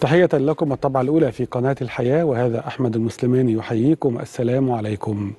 تحية لكم الطبعة الأولى في قناة الحياة وهذا أحمد المسلماني يحييكم السلام عليكم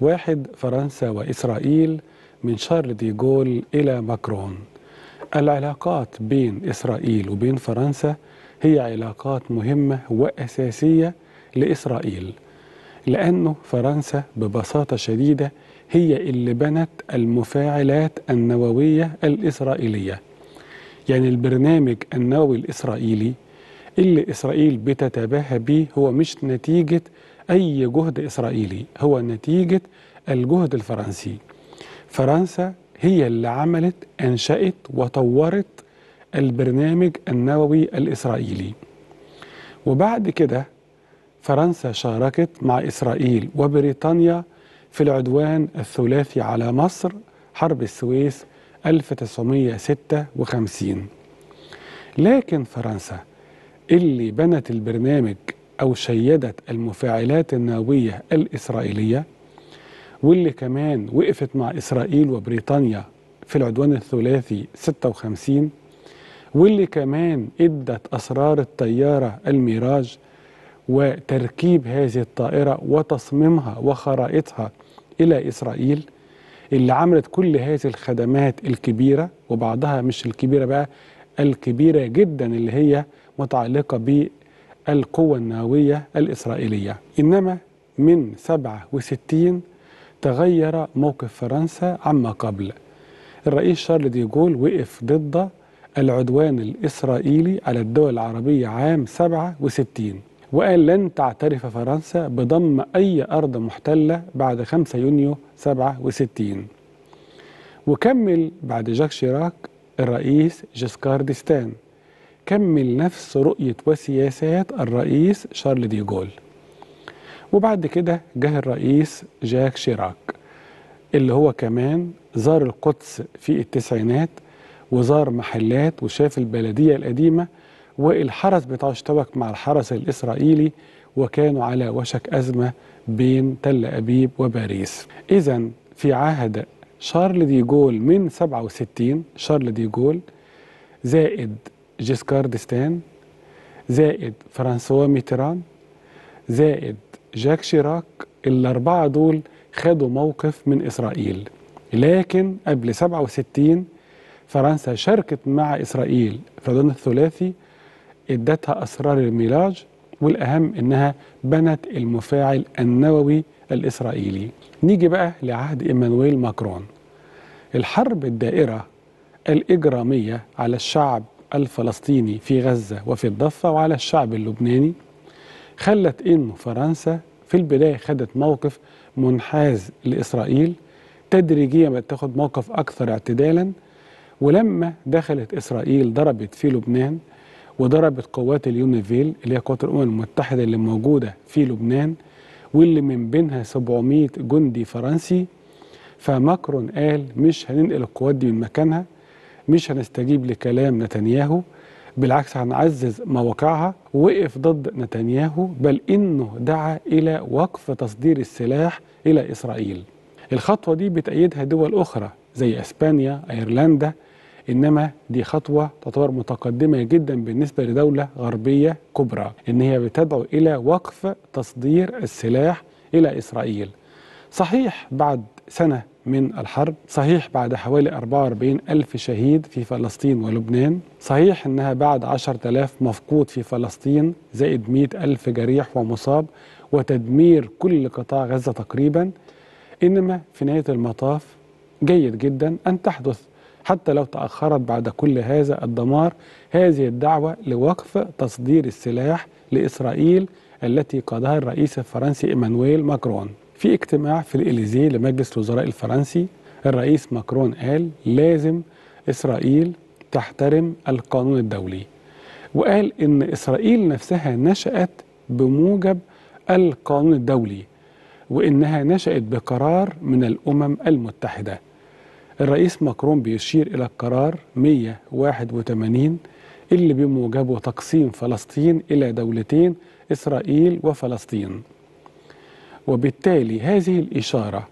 واحد فرنسا وإسرائيل من شارل دي جول إلى ماكرون العلاقات بين إسرائيل وبين فرنسا هي علاقات مهمة وأساسية لإسرائيل لأنه فرنسا ببساطة شديدة هي اللي بنت المفاعلات النووية الإسرائيلية يعني البرنامج النووي الإسرائيلي اللي إسرائيل بتتباهى بيه هو مش نتيجة أي جهد إسرائيلي هو نتيجة الجهد الفرنسي فرنسا هي اللي عملت أنشأت وطورت البرنامج النووي الإسرائيلي وبعد كده فرنسا شاركت مع إسرائيل وبريطانيا في العدوان الثلاثي على مصر حرب السويس 1956 لكن فرنسا اللي بنت البرنامج أو شيدت المفاعلات النووية الإسرائيلية واللي كمان وقفت مع إسرائيل وبريطانيا في العدوان الثلاثي 56 واللي كمان ادت اسرار الطياره الميراج وتركيب هذه الطائره وتصميمها وخرائطها الى اسرائيل اللي عملت كل هذه الخدمات الكبيره وبعضها مش الكبيره بقى الكبيره جدا اللي هي متعلقة بالقوة النووية الإسرائيلية إنما من 67 تغير موقف فرنسا عما قبل الرئيس شارل ديغول وقف ضد العدوان الإسرائيلي على الدول العربية عام 67 وقال لن تعترف فرنسا بضم أي أرض محتلة بعد 5 يونيو 67 وكمل بعد جاك شيراك الرئيس جسكار ديستان كمل نفس رؤية وسياسات الرئيس شارل دي جول وبعد كده جه الرئيس جاك شيراك اللي هو كمان زار القدس في التسعينات وزار محلات وشاف البلدية القديمة والحرس بتاعه اشتبك مع الحرس الإسرائيلي وكانوا على وشك أزمة بين تل أبيب وباريس إذا في عهد شارل دي جول من 67 شارل دي جول زائد جيسكار دستان زائد فرانسوا ميتران زائد جاك شيراك الأربعة دول خدوا موقف من إسرائيل لكن قبل 67 فرنسا شاركت مع إسرائيل في الرضان الثلاثي ادتها أسرار الميلاج والأهم إنها بنت المفاعل النووي الإسرائيلي نيجي بقى لعهد إيمانويل ماكرون الحرب الدائرة الإجرامية على الشعب الفلسطيني في غزة وفي الضفة وعلى الشعب اللبناني خلت إنه فرنسا في البداية خدت موقف منحاز لإسرائيل تدريجيا بتاخد موقف أكثر اعتدالا ولما دخلت إسرائيل ضربت في لبنان وضربت قوات اليونيفيل اللي هي قوات الأمم المتحدة اللي موجودة في لبنان واللي من بينها 700 جندي فرنسي فماكرون قال مش هننقل القوات دي من مكانها مش هنستجيب لكلام نتنياهو بالعكس هنعزز مواقعها وقف ضد نتنياهو بل إنه دعا إلى وقف تصدير السلاح إلى إسرائيل الخطوة دي بتأيدها دول أخرى زي أسبانيا أيرلندا إنما دي خطوة تعتبر متقدمة جدا بالنسبة لدولة غربية كبرى إن هي بتدعو إلى وقف تصدير السلاح إلى إسرائيل صحيح بعد سنة من الحرب صحيح بعد حوالي 44 ألف شهيد في فلسطين ولبنان صحيح أنها بعد 10,000 مفقود في فلسطين زائد 100 ألف جريح ومصاب وتدمير كل قطاع غزة تقريبا إنما في نهاية المطاف جيد جدا أن تحدث حتى لو تأخرت بعد كل هذا الدمار هذه الدعوة لوقف تصدير السلاح لإسرائيل التي قادها الرئيس الفرنسي إيمانويل ماكرون في اجتماع في الإليزيه لمجلس الوزراء الفرنسي الرئيس ماكرون قال لازم إسرائيل تحترم القانون الدولي وقال إن إسرائيل نفسها نشأت بموجب القانون الدولي وإنها نشأت بقرار من الأمم المتحدة الرئيس ماكرون بيشير إلى القرار 181 اللي بموجبه تقسيم فلسطين إلى دولتين إسرائيل وفلسطين وبالتالي هذه الإشارة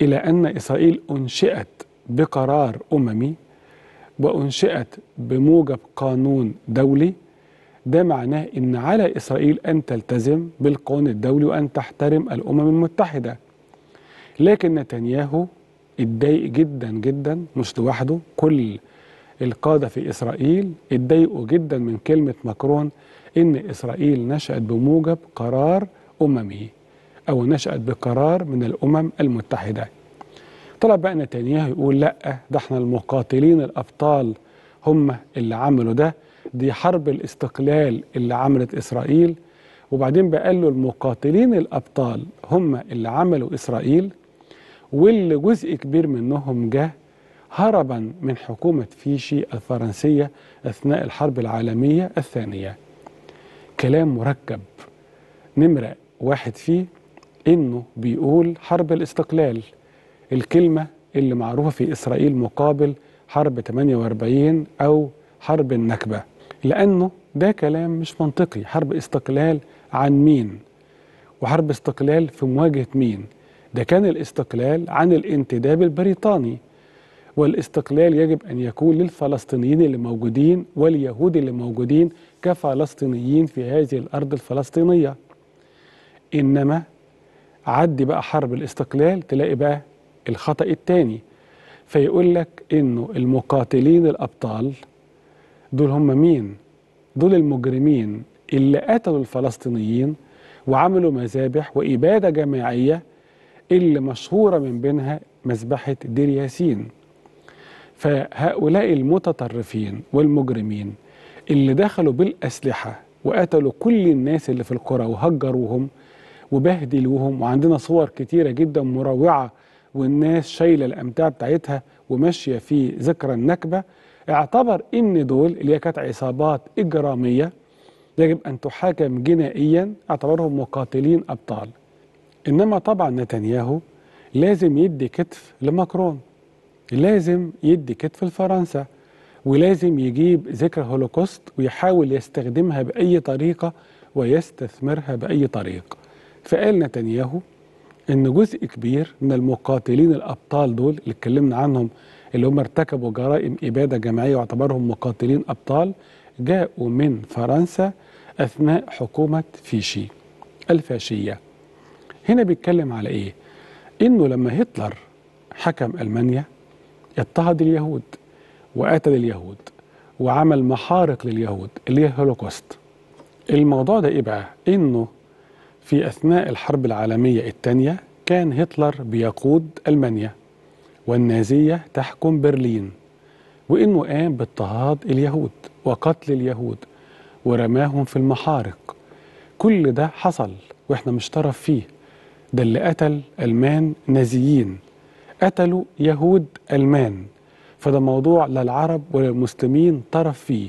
إلى أن إسرائيل أنشئت بقرار أممي وأنشئت بموجب قانون دولي ده معناه أن على إسرائيل أن تلتزم بالقانون الدولي وأن تحترم الأمم المتحدة لكن نتنياهو اتضايق جدا جدا مش لوحده كل القادة في إسرائيل اتضايقوا جدا من كلمة مكرون إن إسرائيل نشأت بموجب قرار أممي أو نشأت بقرار من الأمم المتحدة طلب بقى نتنياهو يقول لا ده احنا المقاتلين الأبطال هم اللي عملوا ده دي حرب الاستقلال اللي عملت إسرائيل وبعدين بقى له المقاتلين الأبطال هم اللي عملوا إسرائيل واللي جزء كبير منهم جه هربا من حكومة فيشي الفرنسية أثناء الحرب العالمية الثانية كلام مركب نمرة واحد فيه إنه بيقول حرب الاستقلال الكلمة اللي معروفة في إسرائيل مقابل حرب 48 أو حرب النكبة لأنه ده كلام مش منطقي حرب استقلال عن مين وحرب استقلال في مواجهة مين ده كان الاستقلال عن الانتداب البريطاني والاستقلال يجب أن يكون للفلسطينيين اللي موجودين واليهود اللي موجودين كفلسطينيين في هذه الأرض الفلسطينية إنما عدي بقى حرب الاستقلال تلاقي بقى الخطأ التاني فيقول لك انه المقاتلين الابطال دول هم مين دول المجرمين اللي قتلوا الفلسطينيين وعملوا مذابح وإبادة جماعية اللي مشهورة من بينها مذبحة دير ياسين فهؤلاء المتطرفين والمجرمين اللي دخلوا بالأسلحة وقتلوا كل الناس اللي في القرى وهجروهم وبهدلوهم وعندنا صور كتيرة جدا مروعة والناس شايلة الأمتعة بتاعتها وماشية في ذكرى النكبة اعتبر ان دول اللي هي كانت عصابات إجرامية يجب أن تحاكم جنائيا اعتبرهم مقاتلين أبطال إنما طبعا نتنياهو لازم يدي كتف لماكرون لازم يدي كتف لفرنسا ولازم يجيب ذكرى هولوكوست ويحاول يستخدمها بأي طريقة ويستثمرها بأي طريقة فقال نتنياهو ان جزء كبير من المقاتلين الابطال دول اللي اتكلمنا عنهم اللي هم ارتكبوا جرائم اباده جماعيه واعتبرهم مقاتلين ابطال جاءوا من فرنسا اثناء حكومه فيشي الفاشيه. هنا بيتكلم على ايه؟ انه لما هتلر حكم المانيا اضطهد اليهود وقتل اليهود وعمل محارق لليهود اللي هي هولوكوست. الموضوع ده ايه بقى؟ انه في أثناء الحرب العالمية الثانية كان هتلر بيقود ألمانيا والنازية تحكم برلين وإنه قام باضطهاد اليهود وقتل اليهود ورماهم في المحارق كل ده حصل وإحنا مش طرف فيه ده اللي قتل ألمان نازيين قتلوا يهود ألمان فده موضوع لا العرب ولا المسلمين طرف فيه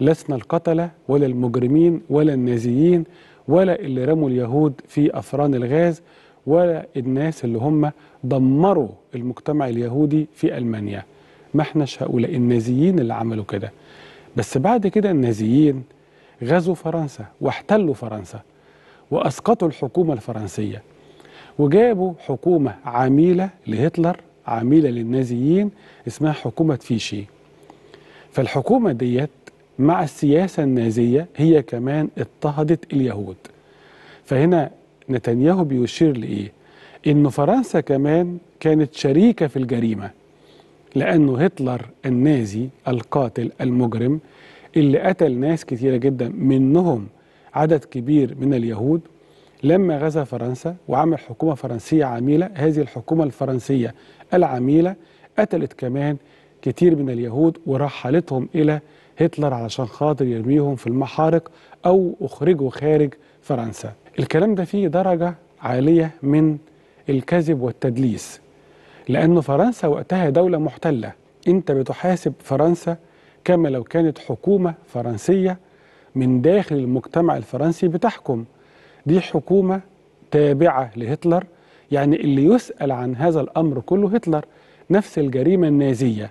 لسنا القتلة ولا المجرمين ولا النازيين ولا اللي رموا اليهود في أفران الغاز ولا الناس اللي هم دمروا المجتمع اليهودي في ألمانيا ما احناش هؤلاء النازيين اللي عملوا كده بس بعد كده النازيين غزوا فرنسا واحتلوا فرنسا وأسقطوا الحكومة الفرنسية وجابوا حكومة عميلة لهتلر عميلة للنازيين اسمها حكومة فيشي فالحكومة ديت مع السياسة النازية هي كمان اضطهدت اليهود فهنا نتنياهو بيشير لإيه؟ إنه فرنسا كمان كانت شريكة في الجريمة لأنه هتلر النازي القاتل المجرم اللي قتل ناس كثيرة جدا منهم عدد كبير من اليهود لما غزا فرنسا وعمل حكومة فرنسية عميلة هذه الحكومة الفرنسية العميلة قتلت كمان كتير من اليهود ورحلتهم إلى هتلر علشان خاطر يرميهم في المحارق أو أخرجوا خارج فرنسا الكلام ده فيه درجة عالية من الكذب والتدليس لأن فرنسا وقتها دولة محتلة أنت بتحاسب فرنسا كما لو كانت حكومة فرنسية من داخل المجتمع الفرنسي بتحكم دي حكومة تابعة لهتلر يعني اللي يسأل عن هذا الأمر كله هتلر نفس الجريمة النازية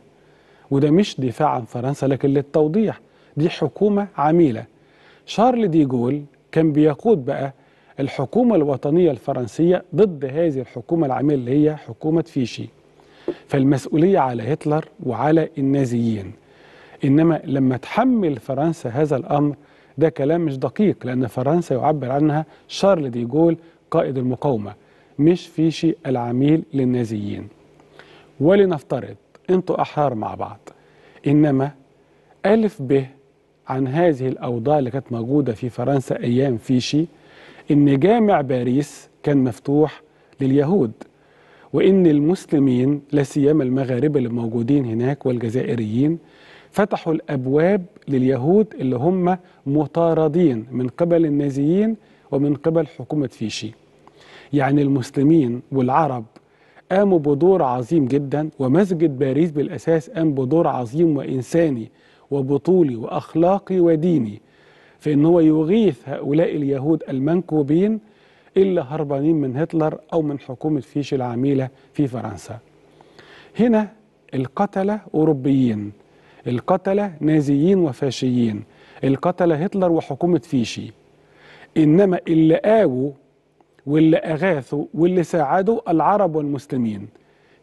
وده مش دفاع عن فرنسا لكن للتوضيح دي حكومة عميلة شارل دي جول كان بيقود بقى الحكومة الوطنية الفرنسية ضد هذه الحكومة العميلة اللي هي حكومة فيشي فالمسؤولية على هتلر وعلى النازيين إنما لما تحمل فرنسا هذا الأمر ده كلام مش دقيق لأن فرنسا يعبر عنها شارل دي جول قائد المقاومة مش فيشي العميل للنازيين ولنفترض انتوا أحرار مع بعض إنما ألف به عن هذه الأوضاع اللي كانت موجودة في فرنسا أيام فيشي إن جامع باريس كان مفتوح لليهود وإن المسلمين لا سيما المغاربة اللي موجودين هناك والجزائريين فتحوا الأبواب لليهود اللي هم مطاردين من قبل النازيين ومن قبل حكومة فيشي يعني المسلمين والعرب قاموا بدور عظيم جدا ومسجد باريس بالأساس قام بدور عظيم وإنساني وبطولي وأخلاقي وديني في أن هو يغيث هؤلاء اليهود المنكوبين إلا هربانين من هتلر أو من حكومة فيش العميلة في فرنسا هنا القتلة أوروبيين القتلة نازيين وفاشيين القتلة هتلر وحكومة فيشي إنما اللي قاووا واللي أغاثوا واللي ساعدوا العرب والمسلمين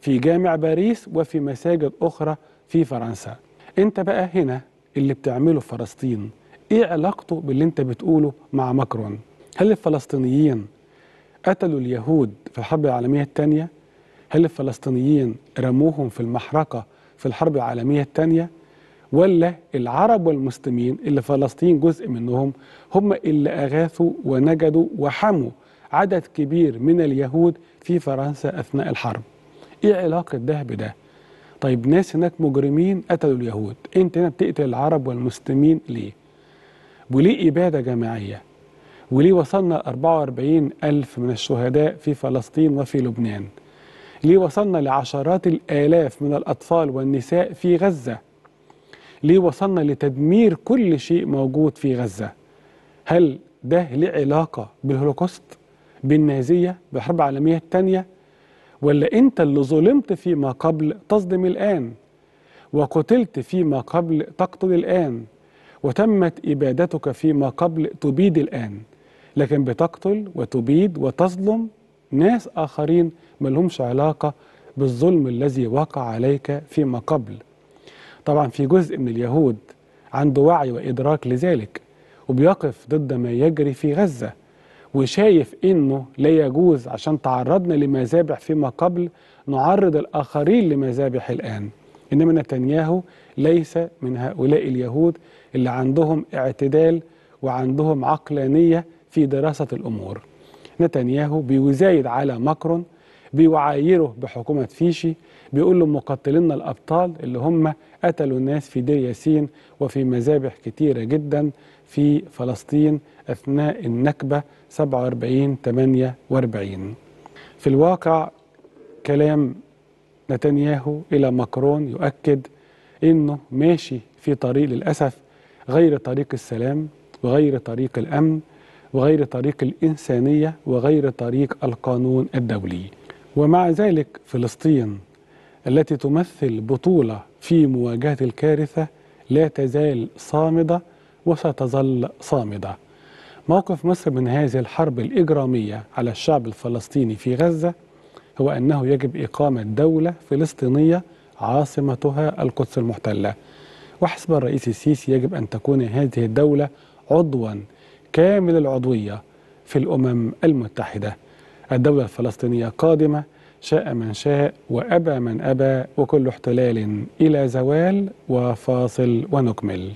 في جامع باريس وفي مساجد أخرى في فرنسا أنت بقى هنا اللي بتعمله في فلسطين إيه علاقته باللي أنت بتقوله مع ماكرون هل الفلسطينيين قتلوا اليهود في الحرب العالمية الثانية هل الفلسطينيين رموهم في المحرقة في الحرب العالمية الثانية ولا العرب والمسلمين اللي فلسطين جزء منهم هم اللي أغاثوا ونجدوا وحموا عدد كبير من اليهود في فرنسا أثناء الحرب إيه علاقة ده بده؟ طيب ناس هناك مجرمين قتلوا اليهود أنت هنا بتقتل العرب والمسلمين ليه؟ وليه إبادة جماعية؟ وليه وصلنا 44 ألف من الشهداء في فلسطين وفي لبنان؟ ليه وصلنا لعشرات الآلاف من الأطفال والنساء في غزة؟ ليه وصلنا لتدمير كل شيء موجود في غزة؟ هل ده له علاقة بالهولوكوست؟ بالنازية بالحرب العالمية الثانية ولا أنت اللي ظلمت فيما قبل تصدم الآن وقتلت فيما قبل تقتل الآن وتمت إبادتك فيما قبل تبيد الآن لكن بتقتل وتبيد وتظلم ناس آخرين ما لهمش علاقة بالظلم الذي وقع عليك فيما قبل طبعا في جزء من اليهود عنده وعي وإدراك لذلك وبيقف ضد ما يجري في غزة وشايف انه لا يجوز عشان تعرضنا لمذابح فيما قبل نعرض الاخرين لمذابح الان انما نتنياهو ليس من هؤلاء اليهود اللي عندهم اعتدال وعندهم عقلانيه في دراسه الامور نتنياهو بيزايد على ماكرون بيعايره بحكومه فيشي بيقول له مقتلين الابطال اللي هم قتلوا الناس في دير ياسين وفي مذابح كتيره جدا في فلسطين أثناء النكبة 47-48 في الواقع كلام نتنياهو إلى ماكرون يؤكد أنه ماشي في طريق للأسف غير طريق السلام وغير طريق الأمن وغير طريق الإنسانية وغير طريق القانون الدولي ومع ذلك فلسطين التي تمثل بطولة في مواجهة الكارثة لا تزال صامدة وستظل صامدة موقف مصر من هذه الحرب الإجرامية على الشعب الفلسطيني في غزة هو أنه يجب إقامة دولة فلسطينية عاصمتها القدس المحتلة وحسب الرئيس السيسي يجب أن تكون هذه الدولة عضوا كامل العضوية في الأمم المتحدة الدولة الفلسطينية قادمة شاء من شاء وأبى من أبى وكل احتلال إلى زوال وفاصل ونكمل